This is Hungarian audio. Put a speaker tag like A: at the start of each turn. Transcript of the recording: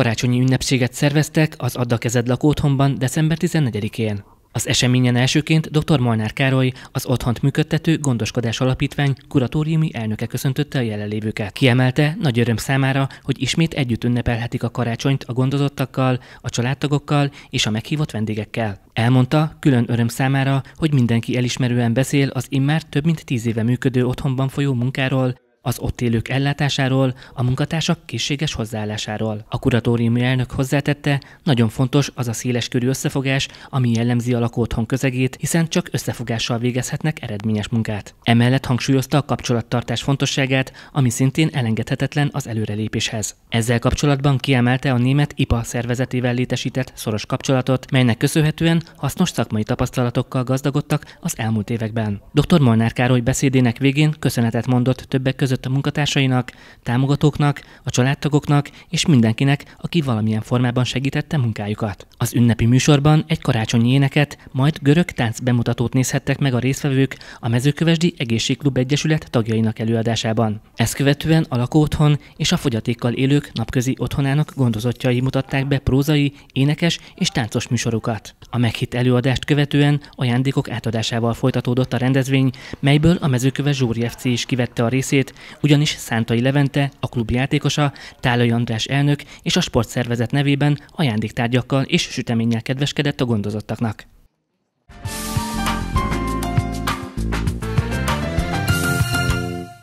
A: karácsonyi ünnepséget szerveztek az adda Kezed lakóthonban december 14-én. Az eseményen elsőként dr. Molnár Károly, az otthont működtető Gondoskodás Alapítvány kuratóriumi elnöke köszöntötte a jelenlévőket. Kiemelte, nagy öröm számára, hogy ismét együtt ünnepelhetik a karácsonyt a gondozottakkal, a családtagokkal és a meghívott vendégekkel. Elmondta, külön öröm számára, hogy mindenki elismerően beszél az immár több mint tíz éve működő otthonban folyó munkáról, az ott élők ellátásáról, a munkatársak készséges hozzáállásáról. A kuratóriumi elnök hozzátette, nagyon fontos az a széles körű összefogás, ami jellemzi a lakóthon közegét, hiszen csak összefogással végezhetnek eredményes munkát. Emellett hangsúlyozta a kapcsolattartás fontosságát, ami szintén elengedhetetlen az előrelépéshez. Ezzel kapcsolatban kiemelte a német IPA szervezetével létesített szoros kapcsolatot, melynek köszönhetően hasznos szakmai tapasztalatokkal gazdagodtak az elmúlt években. Dr. Molnár Károly beszédének végén köszönetet mondott többek között között a munkatársainak, támogatóknak, a családtagoknak és mindenkinek, aki valamilyen formában segítette munkájukat. Az ünnepi műsorban egy karácsonyi éneket, majd görög tánc bemutatót nézhettek meg a résztvevők a Mezőkövesdi Egészségklub Egyesület tagjainak előadásában. Ezt követően a lakóotthon és a fogyatékkal élők napközi otthonának gondozottjai mutatták be prózai, énekes és táncos műsorokat. A meghitt előadást követően ajándékok átadásával folytatódott a rendezvény, melyből a mezőköves Zsóri FC is kivette a részét, ugyanis Szántai Levente, a klub játékosa, Tálai András elnök és a sportszervezet nevében ajándéktárgyakkal és süteménnyel kedveskedett a gondozottaknak.